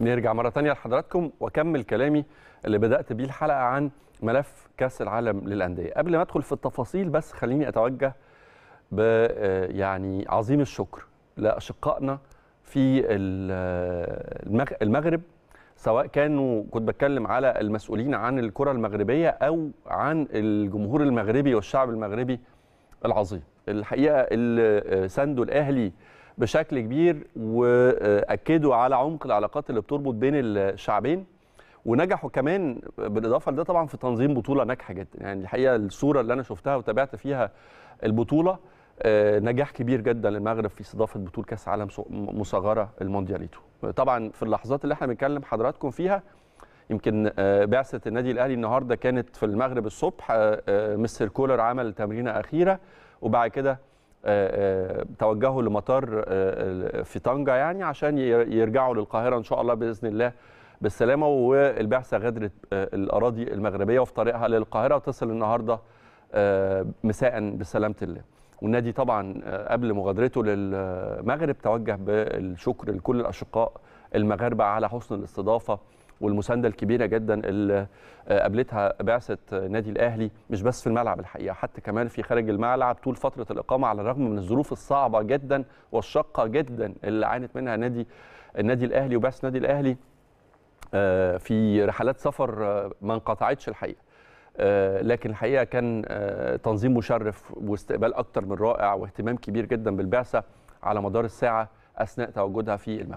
نرجع مره ثانيه لحضراتكم واكمل كلامي اللي بدات بيه الحلقه عن ملف كاس العالم للانديه قبل ما ادخل في التفاصيل بس خليني اتوجه ب آه، يعني عظيم الشكر لاشقائنا في آه، المغرب سواء كانوا كنت بتكلم على المسؤولين عن الكره المغربيه او عن الجمهور المغربي والشعب المغربي العظيم الحقيقه اللي ساندوا آه، الاهلي بشكل كبير واكدوا على عمق العلاقات اللي بتربط بين الشعبين ونجحوا كمان بالاضافه لده طبعا في تنظيم بطوله ناجحه جدا يعني الحقيقه الصوره اللي انا شفتها وتابعت فيها البطوله آه، نجاح كبير جدا للمغرب في استضافه بطوله كاس عالم مصغره الموندياليتو طبعا في اللحظات اللي احنا بنتكلم حضراتكم فيها يمكن آه، بعثه النادي الاهلي النهارده كانت في المغرب الصبح آه، مستر كولر عمل تمرينه اخيره وبعد كده آه، آه، توجهوا لمطار آه، في طنجه يعني عشان يرجعوا للقاهره ان شاء الله باذن الله بالسلامه والبعثه غادرت الاراضي المغربيه وفي طريقها للقاهره وتصل النهارده مساء بسلامه الله. والنادي طبعا قبل مغادرته للمغرب توجه بالشكر لكل الاشقاء المغاربه على حسن الاستضافه والمسانده الكبيره جدا اللي آه، قابلتها بعثه نادي الاهلي مش بس في الملعب الحقيقه حتى كمان في خارج الملعب طول فتره الاقامه على الرغم من الظروف الصعبه جدا والشاقه جدا اللي عانت منها نادي النادي الاهلي وبعثه النادي الاهلي آه، في رحلات سفر آه، ما انقطعتش الحقيقه لكن الحقيقه كان تنظيم مشرف واستقبال اكتر من رائع واهتمام كبير جدا بالبعثه على مدار الساعه اثناء تواجدها في المغرب